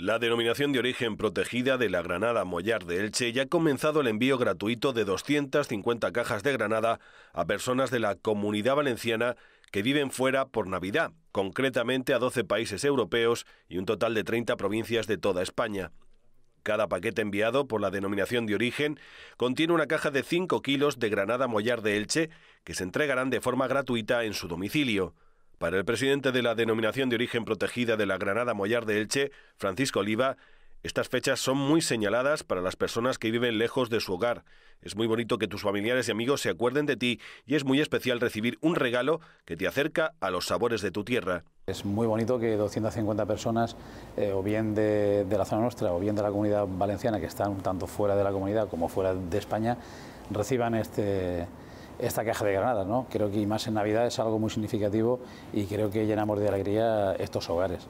La denominación de origen protegida de la Granada Mollar de Elche ya ha comenzado el envío gratuito de 250 cajas de Granada a personas de la comunidad valenciana que viven fuera por Navidad, concretamente a 12 países europeos y un total de 30 provincias de toda España. Cada paquete enviado por la denominación de origen contiene una caja de 5 kilos de Granada Mollar de Elche que se entregarán de forma gratuita en su domicilio. Para el presidente de la denominación de origen protegida de la Granada Mollar de Elche, Francisco Oliva, estas fechas son muy señaladas para las personas que viven lejos de su hogar. Es muy bonito que tus familiares y amigos se acuerden de ti y es muy especial recibir un regalo que te acerca a los sabores de tu tierra. Es muy bonito que 250 personas, eh, o bien de, de la zona nuestra, o bien de la comunidad valenciana, que están tanto fuera de la comunidad como fuera de España, reciban este, esta caja de granadas. ¿no? Creo que más en Navidad es algo muy significativo y creo que llenamos de alegría estos hogares.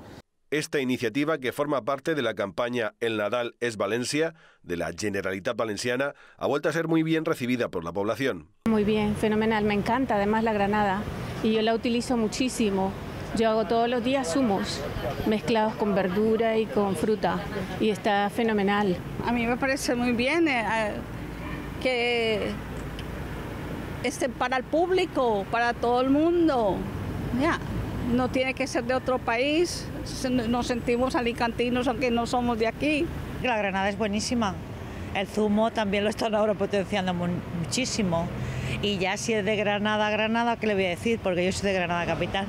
Esta iniciativa, que forma parte de la campaña El Nadal es Valencia, de la Generalitat Valenciana, ha vuelto a ser muy bien recibida por la población. Muy bien, fenomenal, me encanta además la granada y yo la utilizo muchísimo. Yo hago todos los días zumos mezclados con verdura y con fruta y está fenomenal. A mí me parece muy bien eh, que este, para el público, para todo el mundo. Ya, no tiene que ser de otro país. Nos sentimos alicantinos aunque no somos de aquí. La granada es buenísima. El zumo también lo están ahora potenciando muchísimo. Y ya si es de Granada Granada, ¿qué le voy a decir? Porque yo soy de Granada capital.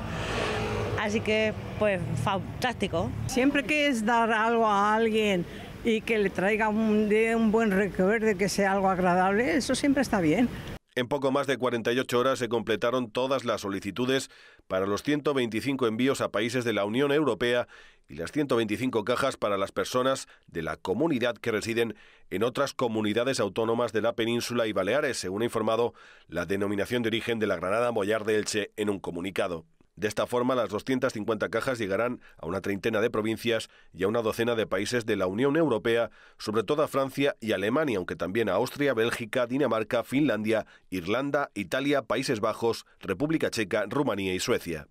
Así que, pues, fantástico. Siempre que es dar algo a alguien y que le traiga un, buen recuerdo, que sea algo agradable, eso siempre está bien. En poco más de 48 horas se completaron todas las solicitudes para los 125 envíos a países de la Unión Europea y las 125 cajas para las personas de la comunidad que residen en otras comunidades autónomas de la península y Baleares, según ha informado la denominación de origen de la Granada Mollar de Elche en un comunicado. De esta forma, las 250 cajas llegarán a una treintena de provincias y a una docena de países de la Unión Europea, sobre todo a Francia y Alemania, aunque también a Austria, Bélgica, Dinamarca, Finlandia, Irlanda, Italia, Países Bajos, República Checa, Rumanía y Suecia.